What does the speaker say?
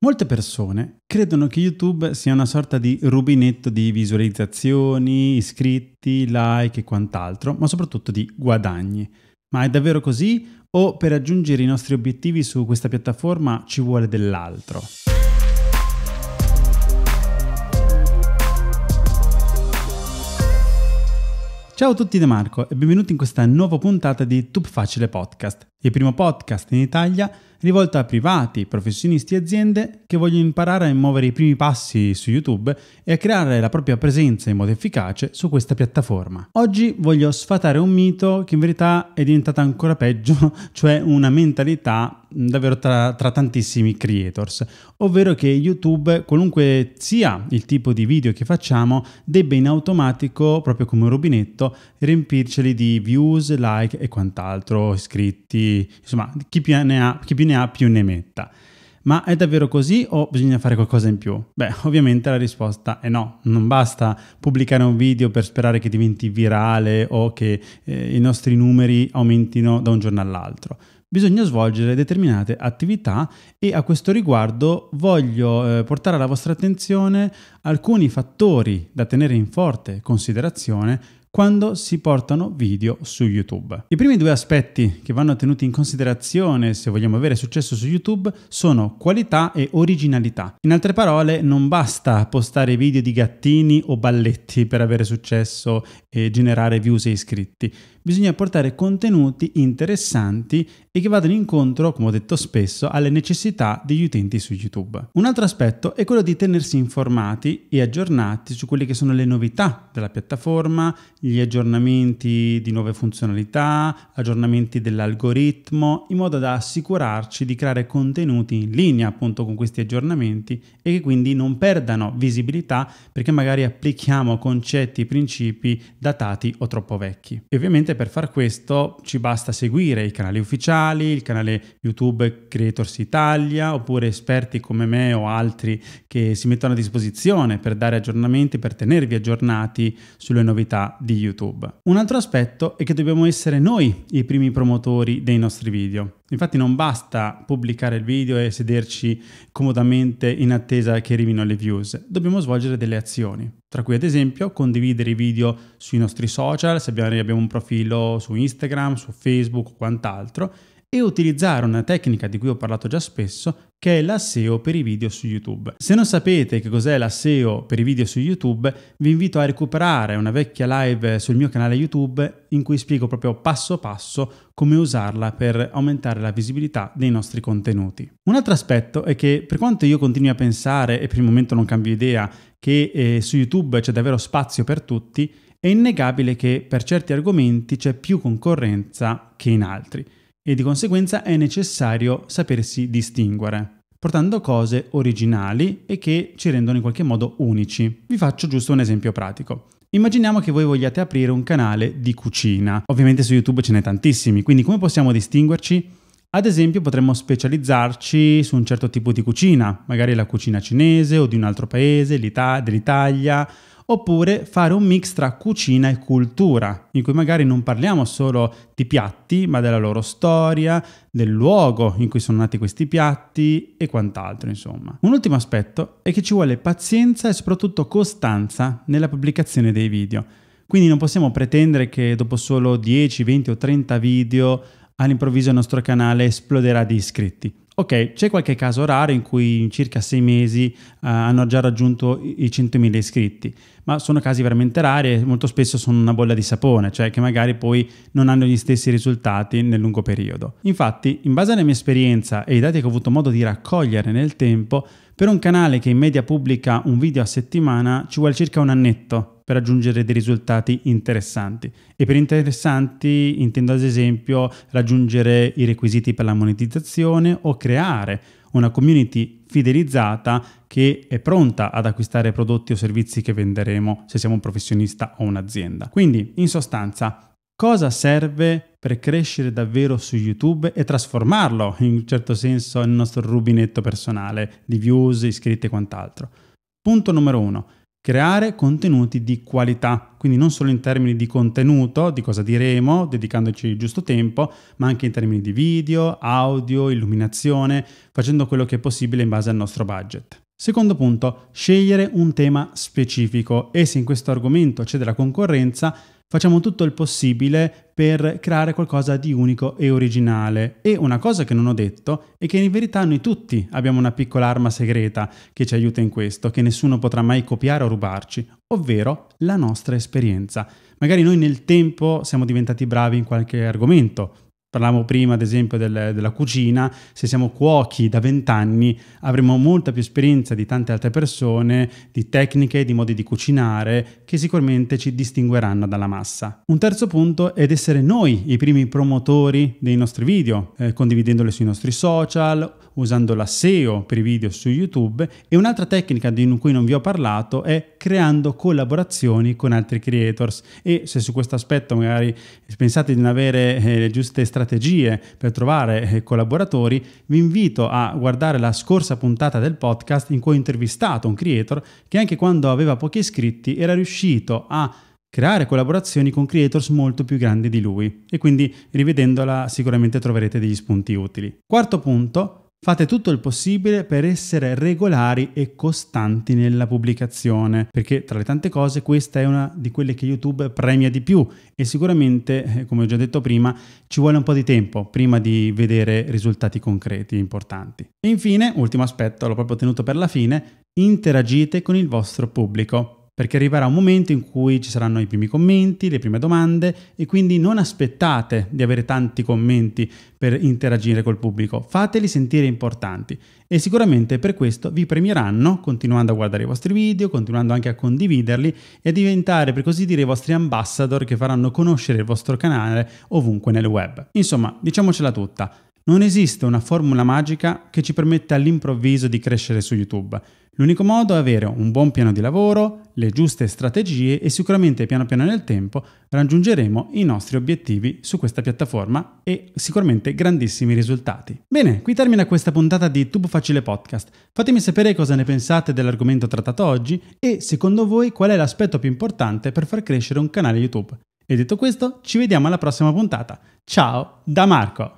Molte persone credono che YouTube sia una sorta di rubinetto di visualizzazioni, iscritti, like e quant'altro, ma soprattutto di guadagni. Ma è davvero così o per raggiungere i nostri obiettivi su questa piattaforma ci vuole dell'altro? Ciao a tutti da Marco e benvenuti in questa nuova puntata di Tube Facile Podcast, il primo podcast in Italia rivolto a privati, professionisti e aziende che vogliono imparare a muovere i primi passi su YouTube e a creare la propria presenza in modo efficace su questa piattaforma. Oggi voglio sfatare un mito che in verità è diventata ancora peggio, cioè una mentalità davvero tra, tra tantissimi creators, ovvero che YouTube, qualunque sia il tipo di video che facciamo, debba in automatico, proprio come un rubinetto, riempirceli di views, like e quant'altro, iscritti insomma, chi più ne ha più ne, ha, più ne metta. Ma è davvero così o bisogna fare qualcosa in più? Beh, ovviamente la risposta è no, non basta pubblicare un video per sperare che diventi virale o che eh, i nostri numeri aumentino da un giorno all'altro. Bisogna svolgere determinate attività e a questo riguardo voglio eh, portare alla vostra attenzione alcuni fattori da tenere in forte considerazione quando si portano video su YouTube. I primi due aspetti che vanno tenuti in considerazione se vogliamo avere successo su YouTube sono qualità e originalità. In altre parole, non basta postare video di gattini o balletti per avere successo e generare views e iscritti. Bisogna portare contenuti interessanti e che vadano incontro, come ho detto spesso, alle necessità degli utenti su YouTube. Un altro aspetto è quello di tenersi informati e aggiornati su quelle che sono le novità della piattaforma, gli aggiornamenti di nuove funzionalità, aggiornamenti dell'algoritmo, in modo da assicurarci di creare contenuti in linea appunto con questi aggiornamenti e che quindi non perdano visibilità perché magari applichiamo concetti e principi datati o troppo vecchi. E ovviamente per far questo ci basta seguire i canali ufficiali, locali, il canale YouTube Creators Italia, oppure esperti come me o altri che si mettono a disposizione per dare aggiornamenti, per tenervi aggiornati sulle novità di YouTube. Un altro aspetto è che dobbiamo essere noi i primi promotori dei nostri video. Infatti non basta pubblicare il video e sederci comodamente in attesa che arrivino le views, dobbiamo svolgere delle azioni, tra cui ad esempio condividere i video sui nostri social, se abbiamo un profilo su Instagram, su Facebook o quant'altro, e utilizzare una tecnica di cui ho parlato già spesso che è l'asseo per i video su YouTube. Se non sapete che cos'è l'asseo per i video su YouTube, vi invito a recuperare una vecchia live sul mio canale YouTube in cui spiego proprio passo passo come usarla per aumentare la visibilità dei nostri contenuti. Un altro aspetto è che per quanto io continui a pensare e per il momento non cambio idea che eh, su YouTube c'è davvero spazio per tutti, è innegabile che per certi argomenti c'è più concorrenza che in altri e di conseguenza è necessario sapersi distinguere, portando cose originali e che ci rendono in qualche modo unici. Vi faccio giusto un esempio pratico. Immaginiamo che voi vogliate aprire un canale di cucina. Ovviamente su YouTube ce n'è tantissimi, quindi come possiamo distinguerci? Ad esempio potremmo specializzarci su un certo tipo di cucina, magari la cucina cinese o di un altro paese, dell'Italia oppure fare un mix tra cucina e cultura, in cui magari non parliamo solo di piatti, ma della loro storia, del luogo in cui sono nati questi piatti e quant'altro, insomma. Un ultimo aspetto è che ci vuole pazienza e soprattutto costanza nella pubblicazione dei video. Quindi non possiamo pretendere che dopo solo 10, 20 o 30 video all'improvviso il nostro canale esploderà di iscritti. Ok, c'è qualche caso raro in cui in circa sei mesi uh, hanno già raggiunto i 100.000 iscritti, ma sono casi veramente rari e molto spesso sono una bolla di sapone, cioè che magari poi non hanno gli stessi risultati nel lungo periodo. Infatti, in base alla mia esperienza e ai dati che ho avuto modo di raccogliere nel tempo, per un canale che in media pubblica un video a settimana ci vuole circa un annetto per raggiungere dei risultati interessanti. E per interessanti intendo ad esempio raggiungere i requisiti per la monetizzazione o creare una community fidelizzata che è pronta ad acquistare prodotti o servizi che venderemo se siamo un professionista o un'azienda. Quindi, in sostanza, cosa serve per crescere davvero su YouTube e trasformarlo in un certo senso nel nostro rubinetto personale di views, iscritti e quant'altro? Punto numero uno creare contenuti di qualità, quindi non solo in termini di contenuto, di cosa diremo, dedicandoci il giusto tempo, ma anche in termini di video, audio, illuminazione, facendo quello che è possibile in base al nostro budget. Secondo punto, scegliere un tema specifico e se in questo argomento c'è della concorrenza, Facciamo tutto il possibile per creare qualcosa di unico e originale. E una cosa che non ho detto è che in verità noi tutti abbiamo una piccola arma segreta che ci aiuta in questo, che nessuno potrà mai copiare o rubarci, ovvero la nostra esperienza. Magari noi nel tempo siamo diventati bravi in qualche argomento, Parlavamo prima, ad esempio, del, della cucina. Se siamo cuochi da vent'anni, avremo molta più esperienza di tante altre persone, di tecniche, di modi di cucinare, che sicuramente ci distingueranno dalla massa. Un terzo punto è essere noi i primi promotori dei nostri video, eh, condividendoli sui nostri social, usando la SEO per i video su YouTube. E un'altra tecnica di cui non vi ho parlato è creando collaborazioni con altri creators. E se su questo aspetto magari pensate di non avere eh, le giuste strategie, strategie per trovare eh, collaboratori, vi invito a guardare la scorsa puntata del podcast in cui ho intervistato un creator che anche quando aveva pochi iscritti era riuscito a creare collaborazioni con creators molto più grandi di lui e quindi rivedendola sicuramente troverete degli spunti utili. Quarto punto, Fate tutto il possibile per essere regolari e costanti nella pubblicazione, perché tra le tante cose questa è una di quelle che YouTube premia di più e sicuramente, eh, come ho già detto prima, ci vuole un po' di tempo prima di vedere risultati concreti e importanti. E infine, ultimo aspetto, l'ho proprio tenuto per la fine, interagite con il vostro pubblico perché arriverà un momento in cui ci saranno i primi commenti, le prime domande e quindi non aspettate di avere tanti commenti per interagire col pubblico, fateli sentire importanti e sicuramente per questo vi premieranno continuando a guardare i vostri video, continuando anche a condividerli e a diventare per così dire i vostri ambassador che faranno conoscere il vostro canale ovunque nel web. Insomma, diciamocela tutta. Non esiste una formula magica che ci permetta all'improvviso di crescere su YouTube. L'unico modo è avere un buon piano di lavoro, le giuste strategie e sicuramente piano piano nel tempo raggiungeremo i nostri obiettivi su questa piattaforma e sicuramente grandissimi risultati. Bene, qui termina questa puntata di Tubo Facile Podcast. Fatemi sapere cosa ne pensate dell'argomento trattato oggi e secondo voi qual è l'aspetto più importante per far crescere un canale YouTube. E detto questo, ci vediamo alla prossima puntata. Ciao da Marco!